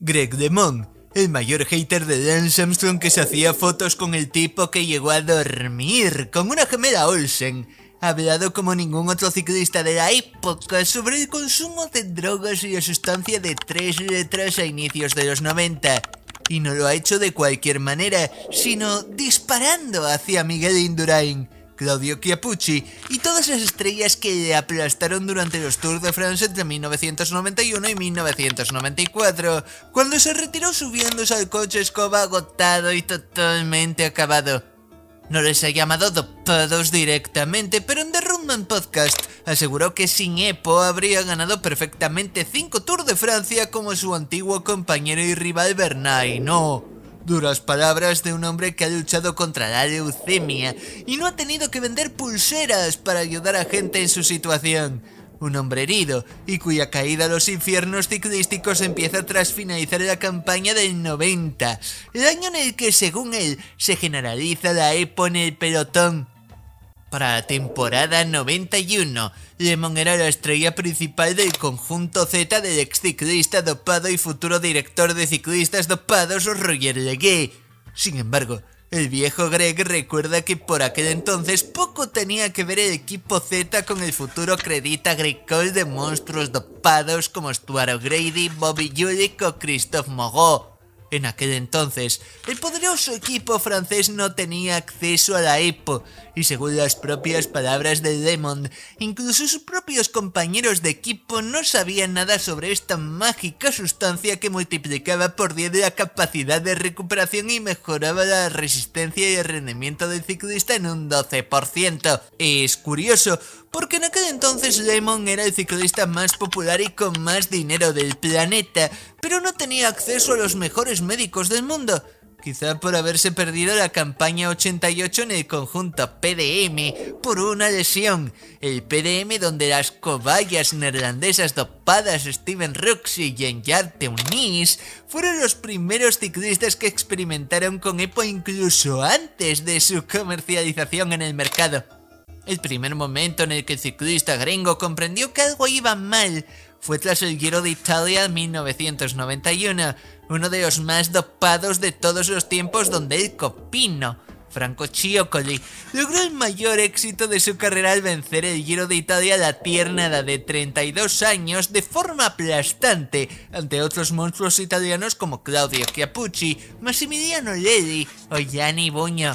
Greg Demont, el mayor hater de Dan Armstrong que se hacía fotos con el tipo que llegó a dormir con una gemela Olsen, ha hablado como ningún otro ciclista de la época sobre el consumo de drogas y la sustancia de tres letras a inicios de los 90. Y no lo ha hecho de cualquier manera, sino disparando hacia Miguel Indurain, Claudio Chiapucci y todas las estrellas que le aplastaron durante los Tours de Francia entre 1991 y 1994, cuando se retiró subiéndose al coche escoba agotado y totalmente acabado. No les ha llamado dopados directamente, pero en The Rootman Podcast aseguró que sin Epo habría ganado perfectamente 5 Tours de Francia como su antiguo compañero y rival Bernay, no. Duras palabras de un hombre que ha luchado contra la leucemia y no ha tenido que vender pulseras para ayudar a gente en su situación. Un hombre herido y cuya caída a los infiernos ciclísticos empieza tras finalizar la campaña del 90, el año en el que, según él, se generaliza la EPO en el pelotón. Para la temporada 91, Lemon era la estrella principal del conjunto Z del ex ciclista dopado y futuro director de ciclistas dopados Roger Legué. Sin embargo, el viejo Greg recuerda que por aquel entonces poco tenía que ver el equipo Z con el futuro credita agrícola de monstruos dopados como Stuart O'Grady, Bobby Julik o Christophe Mogot. En aquel entonces, el poderoso equipo francés no tenía acceso a la EPO, y según las propias palabras de Lemon, incluso sus propios compañeros de equipo no sabían nada sobre esta mágica sustancia que multiplicaba por 10 la capacidad de recuperación y mejoraba la resistencia y el rendimiento del ciclista en un 12%. Es curioso, porque en aquel entonces Lemon era el ciclista más popular y con más dinero del planeta, pero no tenía acceso a los mejores médicos del mundo, quizá por haberse perdido la campaña 88 en el conjunto PDM por una lesión. El PDM donde las cobayas neerlandesas dopadas Steven Roxy y de Unis fueron los primeros ciclistas que experimentaron con EPO incluso antes de su comercialización en el mercado. El primer momento en el que el ciclista gringo comprendió que algo iba mal fue tras el Giro de Italia 1991, uno de los más dopados de todos los tiempos donde el copino. Franco Cioccoli, logró el mayor éxito de su carrera al vencer el Giro de Italia a la edad de 32 años de forma aplastante ante otros monstruos italianos como Claudio Chiappucci, Massimiliano Ledi o Gianni Buño.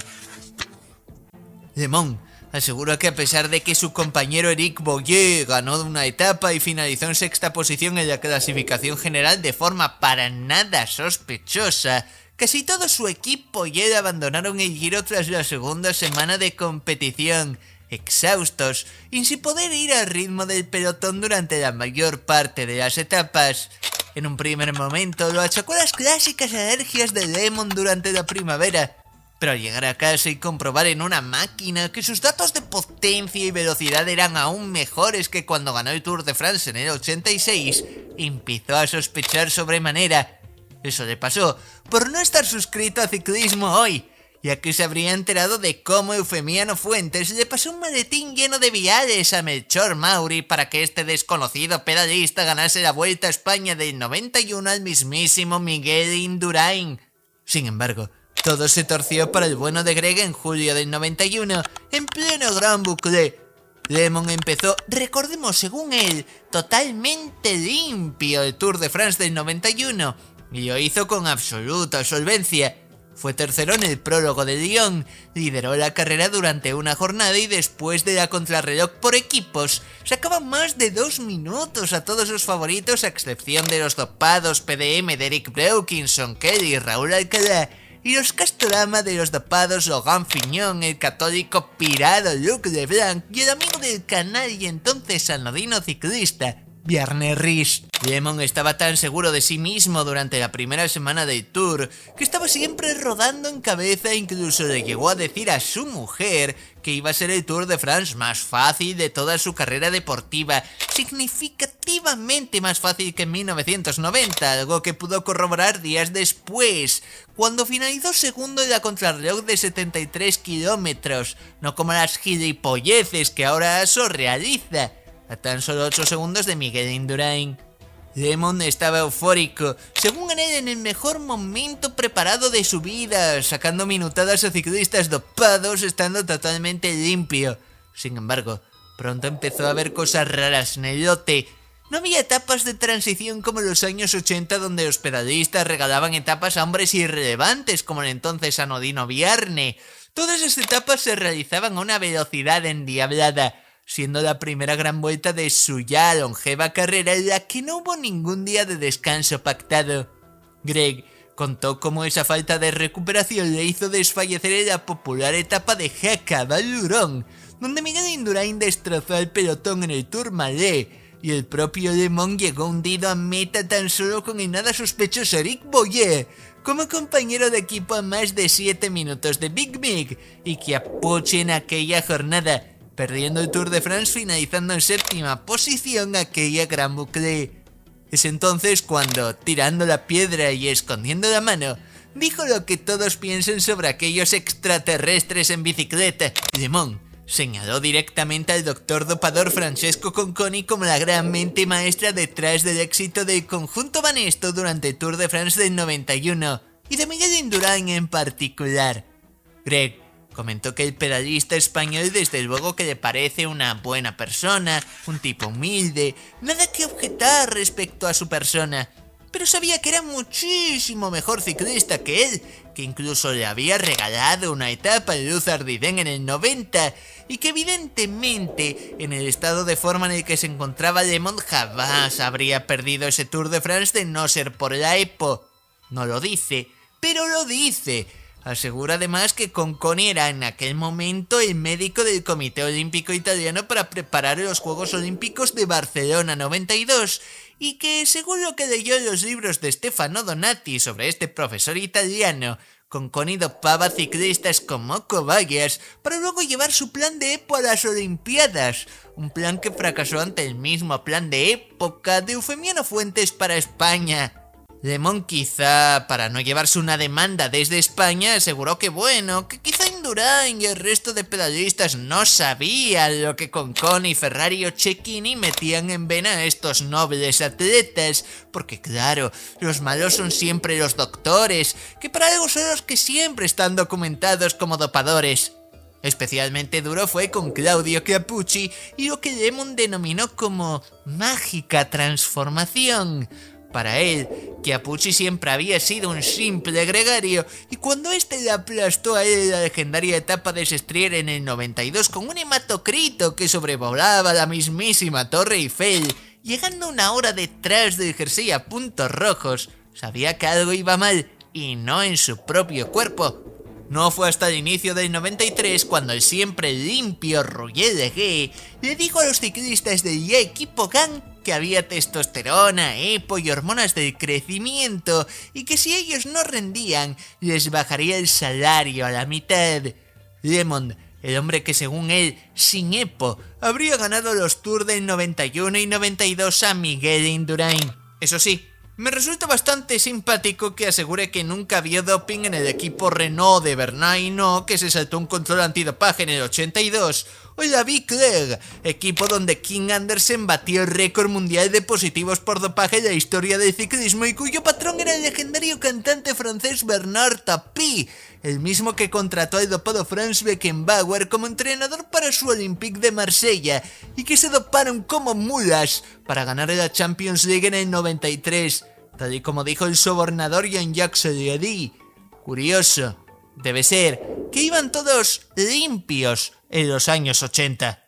Lemon aseguró que a pesar de que su compañero Eric Boyer ganó una etapa y finalizó en sexta posición en la clasificación general de forma para nada sospechosa, casi todo su equipo y él abandonaron el giro tras la segunda semana de competición, exhaustos y sin poder ir al ritmo del pelotón durante la mayor parte de las etapas. En un primer momento lo achacó las clásicas alergias de Lemon durante la primavera, pero al llegar a casa y comprobar en una máquina que sus datos de potencia y velocidad eran aún mejores que cuando ganó el Tour de France en el 86, empezó a sospechar sobremanera. Eso le pasó por no estar suscrito a Ciclismo Hoy, ya que se habría enterado de cómo Eufemiano Fuentes le pasó un maletín lleno de viales a Melchor Mauri para que este desconocido pedalista ganase la Vuelta a España del 91 al mismísimo Miguel Indurain. Sin embargo, todo se torció para el bueno de Greg en julio del 91, en pleno gran boucle. Lemon empezó, recordemos según él, totalmente limpio el Tour de France del 91, y lo hizo con absoluta solvencia. Fue tercero en el prólogo de Lyon, lideró la carrera durante una jornada y después de la contrarreloj por equipos, sacaba más de dos minutos a todos los favoritos a excepción de los dopados PDM de Eric Kelly y Raúl Alcalá, y los Castorama de los Dopados Logan Fiñón, el católico pirado Luc de y el amigo del canal y entonces sanodino ciclista, Viernes Rish. Lemon estaba tan seguro de sí mismo durante la primera semana del tour que estaba siempre rodando en cabeza e incluso le llegó a decir a su mujer que iba a ser el Tour de France más fácil de toda su carrera deportiva, significativamente más fácil que en 1990, algo que pudo corroborar días después, cuando finalizó segundo en la contrarreloj de 73 kilómetros, no como las gilipolleces que ahora eso realiza a tan solo 8 segundos de Miguel Indurain. Lemon estaba eufórico, según él en el mejor momento preparado de su vida, sacando minutadas a ciclistas dopados estando totalmente limpio. Sin embargo, pronto empezó a ver cosas raras en el lote. No había etapas de transición como en los años 80 donde los pedalistas regalaban etapas a hombres irrelevantes como el entonces Anodino Viarne. Todas esas etapas se realizaban a una velocidad endiablada siendo la primera gran vuelta de su ya longeva carrera en la que no hubo ningún día de descanso pactado. Greg contó cómo esa falta de recuperación le hizo desfallecer en la popular etapa de Jaca Valurón, donde Miguel Indurain destrozó al pelotón en el Tour Malé, y el propio Lemon llegó hundido a meta tan solo con el nada sospechoso Eric Boyer, como compañero de equipo a más de 7 minutos de Big Big... y que apoche en aquella jornada, perdiendo el Tour de France, finalizando en séptima posición aquella gran bucle. Es entonces cuando, tirando la piedra y escondiendo la mano, dijo lo que todos piensan sobre aquellos extraterrestres en bicicleta. Lemon señaló directamente al doctor dopador Francesco Conconi como la gran mente maestra detrás del éxito del conjunto Banesto durante el Tour de France del 91 y de Miguel Indurain en particular. Comentó que el pedalista español desde luego que le parece una buena persona, un tipo humilde, nada que objetar respecto a su persona, pero sabía que era muchísimo mejor ciclista que él, que incluso le había regalado una etapa de Luz Ardiden en el 90, y que evidentemente en el estado de forma en el que se encontraba Lemont jamás habría perdido ese Tour de France de no ser por la EPO. No lo dice, pero lo dice, Asegura además que Conconi era en aquel momento el médico del Comité Olímpico Italiano para preparar los Juegos Olímpicos de Barcelona 92 y que, según lo que leyó los libros de Stefano Donati sobre este profesor italiano, Conconi dopaba ciclistas como cobayas para luego llevar su plan de época a las Olimpiadas, un plan que fracasó ante el mismo plan de época de Eufemiano Fuentes para España. Lemon quizá, para no llevarse una demanda desde España, aseguró que bueno, que quizá Indurain y el resto de pedalistas no sabían lo que con Connie, Ferrari o Cecchini metían en vena a estos nobles atletas, porque claro, los malos son siempre los doctores, que para algo son los que siempre están documentados como dopadores. Especialmente duro fue con Claudio Capucci y lo que Lemon denominó como mágica transformación. Para él, Chiapucci siempre había sido un simple gregario, y cuando este le aplastó a él la legendaria etapa de Sestriere en el 92 con un hematocrito que sobrevolaba la mismísima Torre Eiffel, llegando una hora detrás del jersey a puntos rojos, sabía que algo iba mal, y no en su propio cuerpo. No fue hasta el inicio del 93 cuando el siempre limpio de g le dijo a los ciclistas del equipo GAN que había testosterona, EPO y hormonas de crecimiento, y que si ellos no rendían, les bajaría el salario a la mitad. Lemon, el hombre que según él, sin EPO, habría ganado los tours del 91 y 92 a Miguel Indurain. Eso sí, me resulta bastante simpático que asegure que nunca había doping en el equipo Renault de Bernay no que se saltó un control antidopaje en el 82 la Big League, equipo donde King Anderson batió el récord mundial de positivos por dopaje en la historia del ciclismo y cuyo patrón era el legendario cantante francés Bernard Tapie, el mismo que contrató al dopado Franz Beckenbauer como entrenador para su Olympique de Marsella y que se doparon como mulas para ganar la Champions League en el 93, tal y como dijo el sobornador Jean-Jacques Curioso, debe ser que iban todos limpios en los años 80.